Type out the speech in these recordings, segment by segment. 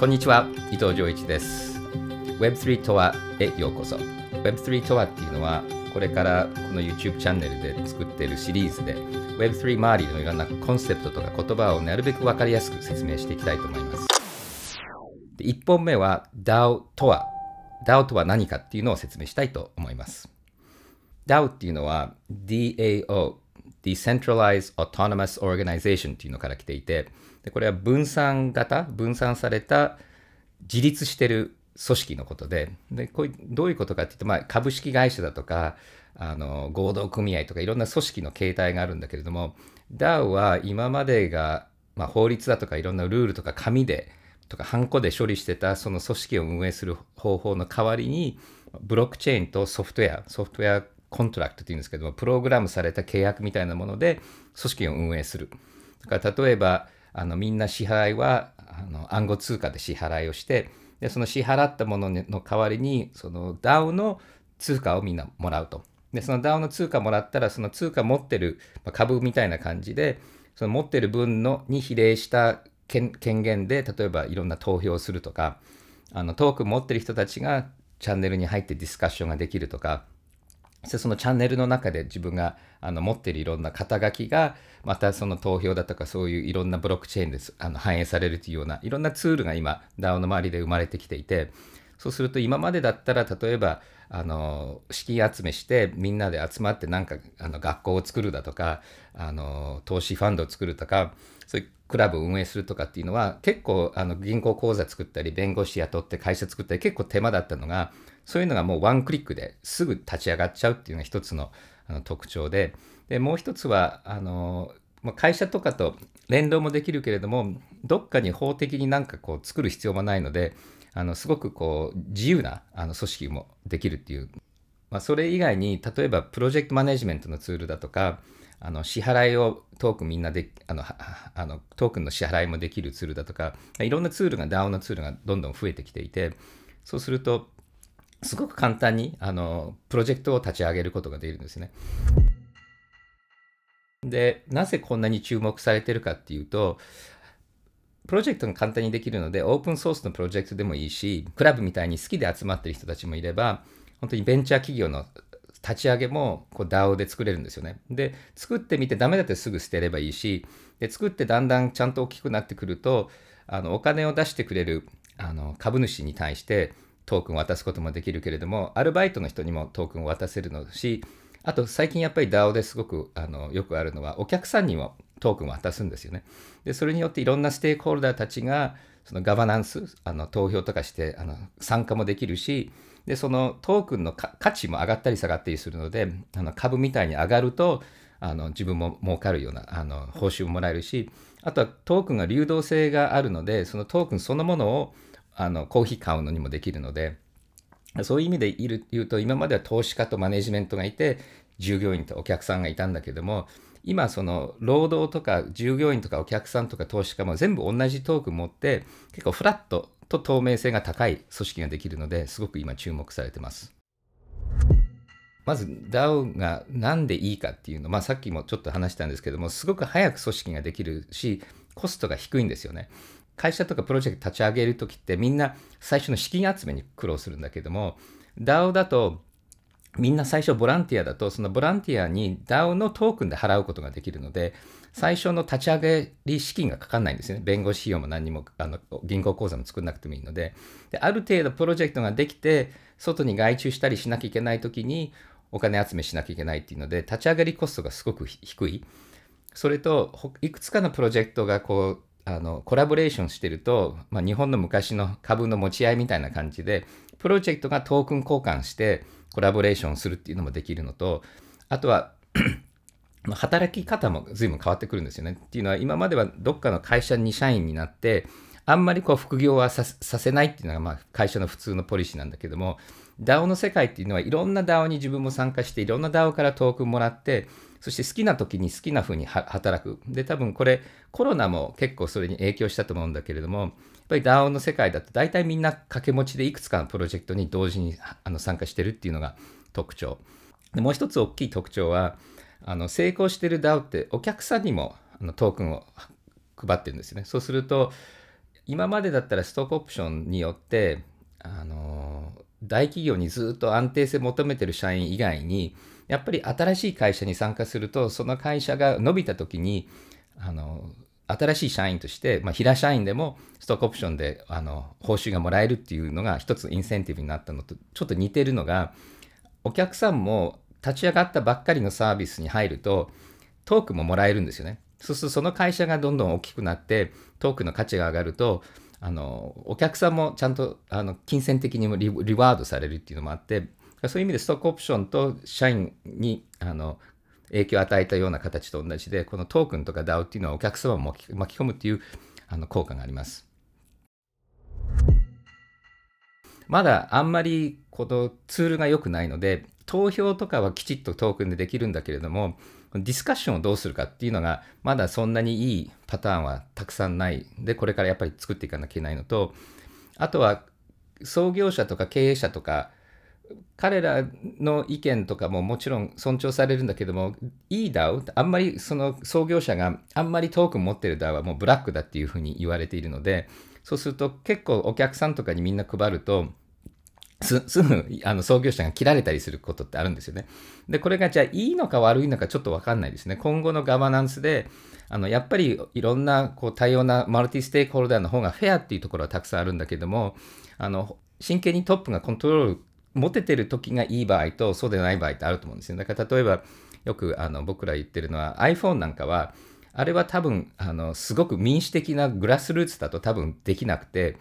こんにちは、伊藤浄一です。Web3 とはへようこそ。Web3 とはっていうのは、これからこの YouTube チャンネルで作っているシリーズで、Web3 周りのいろんなコンセプトとか言葉をなるべく分かりやすく説明していきたいと思います。で1本目は DAO とは、DAO とは何かっていうのを説明したいと思います。DAO っていうのは DAO decentralized autonomous organization っていうのから来ていて、でこれは分散型、分散された自立してる組織のことで、でこうどういうことかっていうと、まあ、株式会社だとか、あの合同組合とかいろんな組織の形態があるんだけれども DAO は今までが、まあ、法律だとかいろんなルールとか紙でとかハンコで処理してたその組織を運営する方法の代わりにブロックチェーンとソフトウェアソフトウェアコントラクトっていうんですけども、プログラムされた契約みたいなもので組織を運営する。だから例えば、あのみんな支払いはあの暗号通貨で支払いをして、でその支払ったものの代わりに、その DAO の通貨をみんなもらうと。で、その DAO の通貨もらったら、その通貨持ってる、ま株みたいな感じで、その持ってる分のに比例した権限で、例えばいろんな投票をするとか、あのトークン持ってる人たちがチャンネルに入ってディスカッションができるとか、そのチャンネルの中で自分があの持ってるいろんな肩書きがまたその投票だとかそういういろんなブロックチェーンであの反映されるというようないろんなツールが今 DAO の周りで生まれてきていてそうすると今までだったら例えばあの資金集めしてみんなで集まってなんかあの学校を作るだとかあの投資ファンドを作るとかそういうクラブを運営するとかっていうのは結構あの銀行口座作ったり弁護士雇って会社作ったり結構手間だったのがそういうのがもうワンクリックですぐ立ち上がっちゃうっていうのが一つのあの特徴ででもう一つはあの、まあ、会社とかと連動もできるけれどもどっかに法的になんかこう作る必要もないのであのすごくこう自由なあの組織もできるっていう、まあ、それ以外に例えばプロジェクトマネジメントのツールだとかあの支払いをトークンみんなであのあのトークンの支払いもできるツールだとかいろんなツールが DAO のツールがどんどん増えてきていてそうするとすごく簡単にあのプロジェクトを立ち上げることができるんですね。でなぜこんなに注目されてるかっていうとプロジェクトが簡単にできるのでオープンソースのプロジェクトでもいいしクラブみたいに好きで集まってる人たちもいれば本当にベンチャー企業の立ち上げもこう DAO で作れるんですよね。で作ってみてダメだってすぐ捨てればいいしで作ってだんだんちゃんと大きくなってくるとあのお金を出してくれるあの株主に対してトークンを渡すこともできるけれども、アルバイトの人にもトークンを渡せるのし、あと最近やっぱり DAO ですごくあのよくあるのは、お客さんにもトークンを渡すんですよね。で、それによっていろんなステークホルダーたちが、そのガバナンス、あの投票とかしてあの参加もできるし、で、そのトークンの価値も上がったり下がったりするので、あの株みたいに上がると、あの自分も儲かるようなあの報酬ももらえるし、あとはトークンが流動性があるので、そのトークンそのものをあのコーヒー買うのにもできるのでそういう意味でいる言うと今までは投資家とマネジメントがいて従業員とお客さんがいたんだけども今その労働とか従業員とかお客さんとか投資家も全部同じトーク持って結構フラットと透明性が高い組織ができるのですごく今注目されてます。まず DAO が何でいいかっていうの、まあ、さっきもちょっと話したんですけどもすごく早く組織ができるしコストが低いんですよね。会社とかプロジェクト立ち上げる時ってみんな最初の資金集めに苦労するんだけども DAO だとみんな最初ボランティアだとそのボランティアに DAO のトークンで払うことができるので最初の立ち上げり資金がかかんないんですよね弁護士費用も何にもあの銀行口座も作んなくてもいいのでである程度プロジェクトができて外に外注したりしなきゃいけない時にお金集めしなきゃいけないっていうので立ち上がりコストがすごく低いそれといくつかのプロジェクトがこうあのコラボレーションしてると、まあ、日本の昔の株の持ち合いみたいな感じでプロジェクトがトークン交換してコラボレーションするっていうのもできるのとあとは 働き方も随分変わってくるんですよね。っていうのは今まではどっかの会社に社員になってあんまりこう副業はさせないっていうのがまあ会社の普通のポリシーなんだけども DAO の世界っていうのはいろんな DAO に自分も参加していろんな DAO からトークンもらってそして好きな時に好きな風に働く。で、多分これ、コロナも結構それに影響したと思うんだけれども、やっぱり DAO の世界だと大体みんな掛け持ちでいくつかのプロジェクトに同時にあの参加してるっていうのが特徴。でもう一つ大きい特徴は、あの成功してる DAO ってお客さんにもあのトークンを配ってるんですよね。そうすると、今までだったらストックオプションによって、あのー大企業にずっと安定性求めてる社員以外に、やっぱり新しい会社に参加すると、その会社が伸びた時に、あの、新しい社員として、まあ、平社員でもストックオプションであの報酬がもらえるっていうのが一つインセンティブになったのとちょっと似てるのがお客さんも立ち上がったばっかりのサービスに入るとトークももらえるんですよね。そうするとその会社がどんどん大きくなってトークの価値が上がるとあのお客さんもちゃんとあの金銭的にもリリワードされるっていうのもあってそういう意味でストックオプションと社員にあの影響を与えたような形と同じでこのトークンとか DAO っていうのはお客様を巻き込むっていうあの効果があります。まだあんまりこのツールが良くないので投票とかはきちっとトークンでできるんだけれどもディスカッションをどうするかっていうのが、まだそんなにいいパターンはたくさんない。で、これからやっぱり作っていかなきゃいけないのと、あとは、創業者とか経営者とか、彼らの意見とかももちろん尊重されるんだけども、いい DAO、あんまりその創業者があんまりトークン持ってる DAO はもうブラックだっていうふうに言われているので、そうすると結構お客さんとかにみんな配ると、す、すぐ、あの、創業者が切られたりすることってあるんですよね。で、これがじゃあいいのか悪いのかちょっとわかんないですね。今後のガバナンスで、あの、やっぱりいろんな、こう、多様なマルティステークホルダーの方がフェアっていうところはたくさんあるんだけども、あの、真剣にトップがコントロール持ててる時がいい場合と、そうでない場合ってあると思うんですよ。だから例えば、よくあの僕ら言ってるのは iPhone なんかは、あれは多分、あの、すごく民主的なグラスルーツだと多分できなくて、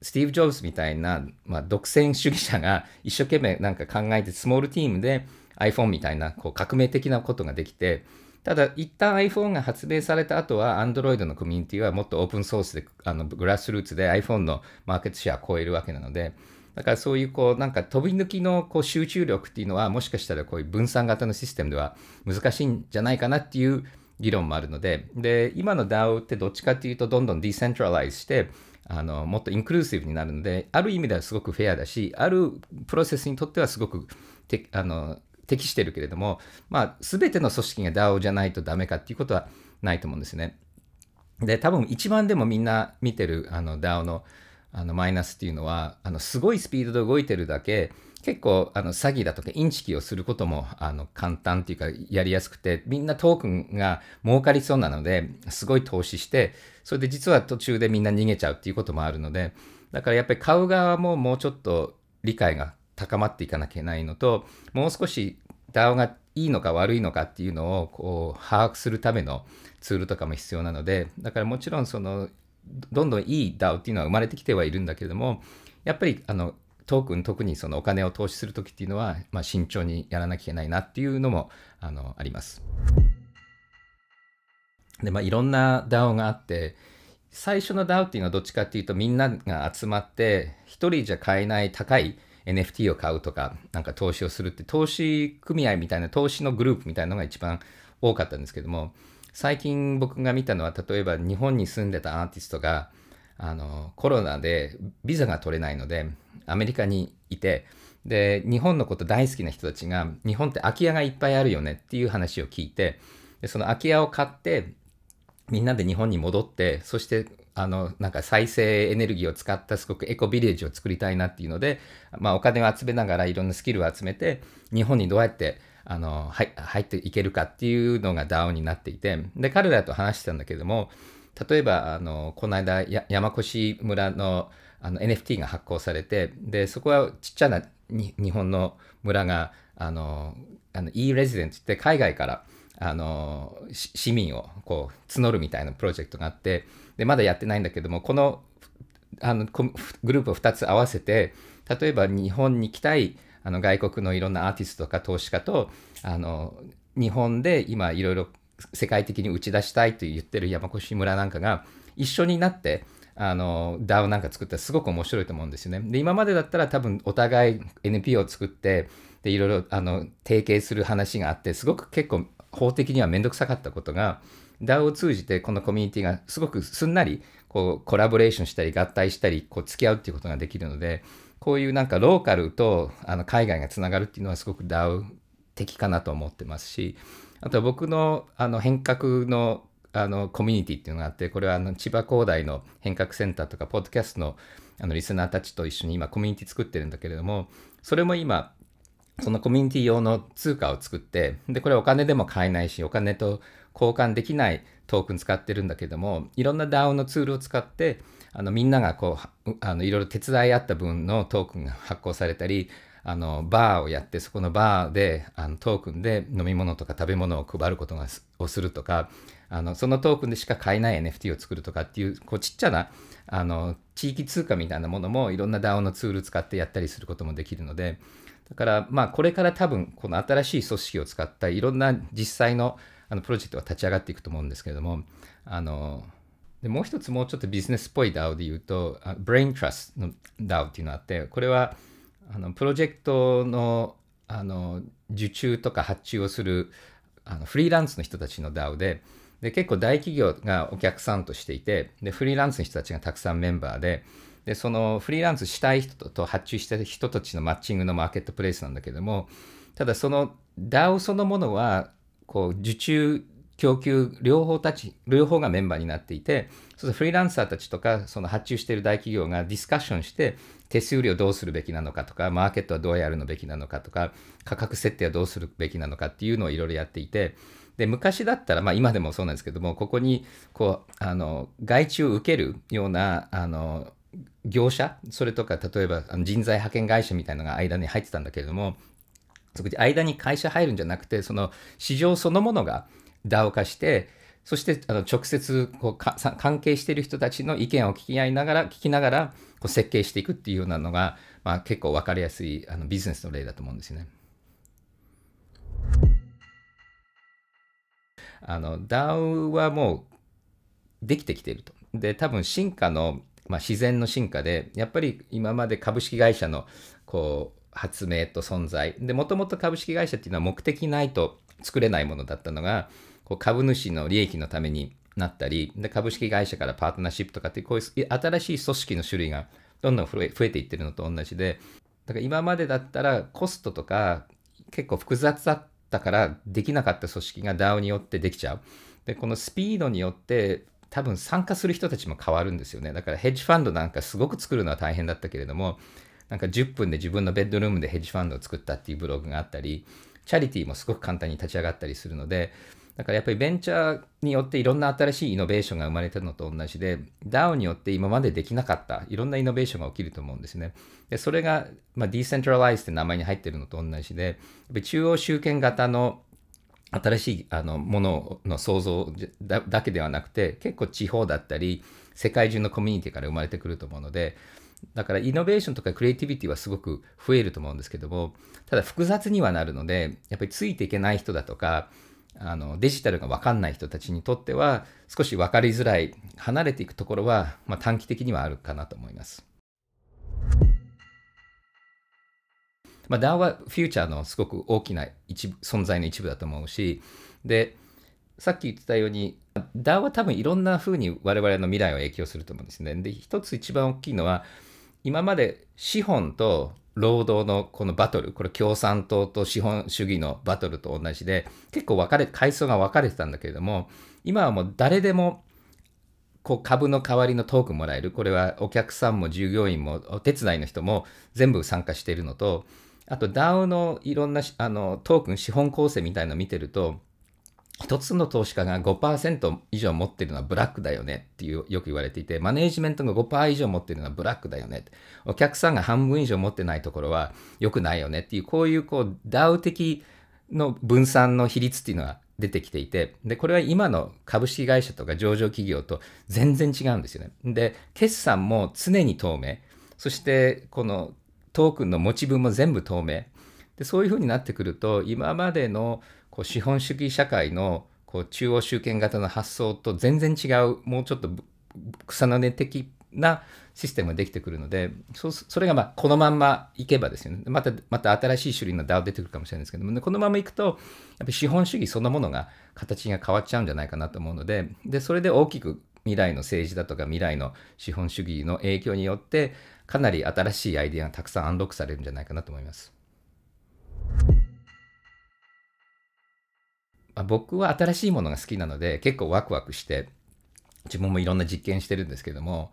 スティーブ・ジョブズみたいな、まあ、独占主義者が一生懸命なんか考えて、スモールチームで iPhone みたいなこう革命的なことができて、ただ、一旦 iPhone が発明された後は、Android のコミュニティはもっとオープンソースで、あのグラスルーツで iPhone のマーケットシェアを超えるわけなので、だからそういうこうなんか飛び抜きのこう集中力っていうのはもしかしたらこういう分散型のシステムでは難しいんじゃないかなっていう議論もあるので、で、今の DAO ってどっちかっていうとどんどんディセントラライズして、あのもっとインクルーシブになるのである意味ではすごくフェアだしあるプロセスにとってはすごくてあの適してるけれども、まあ、全ての組織が DAO じゃないとダメかっていうことはないと思うんですね。で多分一番でもみんな見てるあの DAO のあのマイナスっていうのはあのすごいスピードで動いてるだけ結構あの詐欺だとかインチキをすることもあの簡単っていうかやりやすくてみんなトークンが儲かりそうなのですごい投資してそれで実は途中でみんな逃げちゃうっていうこともあるのでだからやっぱり買う側ももうちょっと理解が高まっていかなきゃいけないのともう少し DAO がいいのか悪いのかっていうのをこう把握するためのツールとかも必要なのでだからもちろんそのどんどんいい DAO っていうのは生まれてきてはいるんだけれども、やっぱりあのトークン、特にそのお金を投資するときっていうのは、まあ、慎重にやらなきゃいけないなっていうのもあのあります。で、まあ、いろんな DAO があって、最初の DAO っていうのはどっちかっていうとみんなが集まって1人じゃ買えない高い NFT を買うとかなんか投資をするって投資組合みたいな投資のグループみたいなのが一番多かったんですけども最近僕が見たのは例えば日本に住んでたアーティストがあのコロナでビザが取れないのでアメリカにいてで日本のこと大好きな人たちが日本って空き家がいっぱいあるよねっていう話を聞いてでその空き家を買ってみんなで日本に戻ってそしてあのなんか再生エネルギーを使ったすごくエコビレッジを作りたいなっていうので、まあ、お金を集めながらいろんなスキルを集めて日本にどうやってあの、はい、入っていけるかっていうのがダウンになっていて、で、彼らと話してたんだけども、例えば、あの、この間、山越村のあの NFT が発行されて、で、そこはちっちゃな日本の村が、あの、あの e レジデントって海外から、あの、市民をこう募るみたいなプロジェクトがあって、で、まだやってないんだけども、この、あの、グループを2つ合わせて、例えば日本に来たいあの外国のいろんなアーティストとか投資家とあの日本で今いろいろ世界的に打ち出したいと言ってる山越村なんかが一緒になってあの DAO なんか作ったらすごく面白いと思うんですよね。で今までだったら多分お互い NPO を作ってでいろいろあの提携する話があってすごく結構法的には面倒くさかったことが DAO を通じてこのコミュニティがすごくすんなりこうコラボレーションしたり合体したりこう付き合うっていうことができるのでこういうなんかローカルとあの海外がつながるっていうのはすごく DAO 的かなと思ってますし、あと僕のあの変革のあのコミュニティっていうのがあって、これはあの千葉工大の変革センターとか、ポッドキャストのあのリスナーたちと一緒に今コミュニティ作ってるんだけれども、それも今、そのコミュニティ用の通貨を作って、で、これお金でも買えないし、お金と交換できないトークン使ってるんだけども、いろんな DAO のツールを使って、あのみんながこうあのいろいろ手伝い合った分のトークンが発行されたりあのバーをやってそこのバーであのトークンで飲み物とか食べ物を配ることがをするとかあのそのトークンでしか買えない NFT を作るとかっていうこうちっちゃなあの地域通貨みたいなものもいろんな DAO のツール使ってやったりすることもできるのでだからまあこれから多分この新しい組織を使ったいろんな実際のあのプロジェクトが立ち上がっていくと思うんですけれどもあのでもう一つもうちょっとビジネスっぽい DAO で言うと、ブレイントラスの DAO っていうのがあって、これはあのプロジェクトのあの受注とか発注をするあのフリーランスの人たちの DAO で、で結構大企業がお客さんとしていてでフリーランスの人たちがたくさんメンバーででそのフリーランスしたい人と発注した人たちのマッチングのマーケットプレイスなんだけどもただその DAO そのものはこう受注供給両方たち、両方がメンバーになっていて、そうフリーランサーたちとか、その発注している大企業がディスカッションして、手数料どうするべきなのかとか、マーケットはどうやるのべきなのかとか、価格設定はどうするべきなのかっていうのをいろいろやっていて、で、昔だったら、まあ今でもそうなんですけども、ここに、こう、あの、外注を受けるような、あの、業者、それとか、例えば人材派遣会社みたいなのが間に入ってたんだけれども、間に会社入るんじゃなくて、その市場そのものが、DAO 化して、そしてあの直接こうか関係している人たちの意見を聞き合いながら、聞きながらこう設計していくっていうようなのが、まあ、結構分かりやすいあのビジネスの例だと思うんですよね。あの DAO はもうできてきていると。で多分進化の、まあ、自然の進化でやっぱり今まで株式会社のこう発明と存在でもともと株式会社っていうのは目的ないと作れないものだったのがこう株主の利益のためになったり、で株式会社からパートナーシップとかって、こういう新しい組織の種類がどんどん増えていってるのと同じで、だから今までだったらコストとか結構複雑だったからできなかった組織が DAO によってできちゃう。で、このスピードによって多分参加する人たちも変わるんですよね。だからヘッジファンドなんかすごく作るのは大変だったけれども、なんか10分で自分のベッドルームでヘッジファンドを作ったっていうブログがあったり、チャリティーもすごく簡単に立ち上がったりするので、だからやっぱりベンチャーによっていろんな新しいイノベーションが生まれたのと同じで DAO によって今までできなかったいろんなイノベーションが起きると思うんですね。でそれが、まあ、ディーセントラライズって名前に入ってるのと同じで中央集権型の新しいあのものの創造だけではなくて結構地方だったり世界中のコミュニティから生まれてくると思うのでだからイノベーションとかクリエイティビティはすごく増えると思うんですけどもただ複雑にはなるのでやっぱりついていけない人だとかあのデジタルが分かんない人たちにとっては少し分かりづらい離れていくところは、まあ、短期的にはあるかなと思います。まあ、DAO はフューチャーのすごく大きな一部存在の一部だと思うしでさっき言ってたように DAO は多分いろんなふうに我々の未来を影響すると思うんですね。で一つ一番大きいのは今まで資本と労働のこのバトル、これ共産党と資本主義のバトルと同じで、結構分かれ、階層が分かれてたんだけれども、今はもう誰でもこう株の代わりのトークンもらえる。これはお客さんも従業員もお手伝いの人も全部参加しているのと、あと DAO のいろんなあのトークン、資本構成みたいのを見てると、一つの投資家が5%以上持ってるのはブラックだよねっていうよく言われていて、マネージメントが5%以上持ってるのはブラックだよね。お客さんが半分以上持ってないところは良くないよねっていう、こういうこう、ダウ的の分散の比率っていうのは出てきていて、で、これは今の株式会社とか上場企業と全然違うんですよね。で、決算も常に透明。そして、このトークンの持ち分も全部透明。で、そういうふうになってくると、今までのこう資本主義社会のこう中央集権型の発想と全然違うもうちょっと草の根的なシステムができてくるのでそそれがまあこのまんまいけばですよねまたまた新しい種類の DAO 出てくるかもしれないですけども、ね、このままいくとやっぱり資本主義そのものが形が変わっちゃうんじゃないかなと思うのででそれで大きく未来の政治だとか未来の資本主義の影響によってかなり新しいアイデアがたくさんアンロックされるんじゃないかなと思います。僕は新しいものが好きなので結構ワクワクして自分もいろんな実験してるんですけども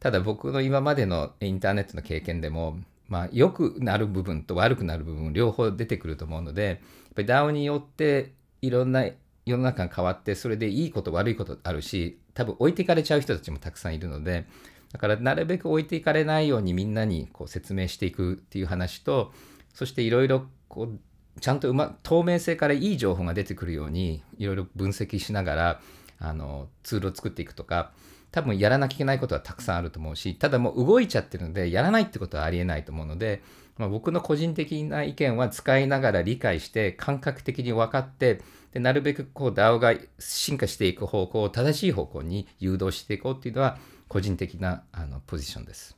ただ僕の今までのインターネットの経験でもまあ、良くなる部分と悪くなる部分両方出てくると思うのでやっぱり DAO によっていろんな世の中が変わってそれでいいこと悪いことあるし多分置いていかれちゃう人たちもたくさんいるのでだからなるべく置いていかれないようにみんなにこう説明していくっていう話とそしていろいろこうちゃんとう、ま、透明性からいい情報が出てくるようにいろいろ分析しながらあのツールを作っていくとか多分やらなきゃいけないことはたくさんあると思うしただもう動いちゃってるのでやらないってことはありえないと思うので、まあ、僕の個人的な意見は使いながら理解して感覚的に分かってでなるべくこう DAO が進化していく方向を正しい方向に誘導していこうっていうのは個人的なあのポジションです。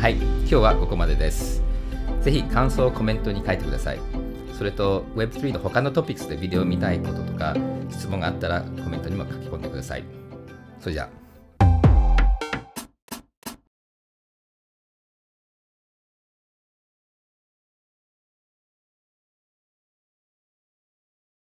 はい今日はここまでです。ぜひ感想をコメントに書いてください。それと Web3 の他のトピックスでビデオ見たいこととか質問があったらコメントにも書き込んでください。それじゃあ。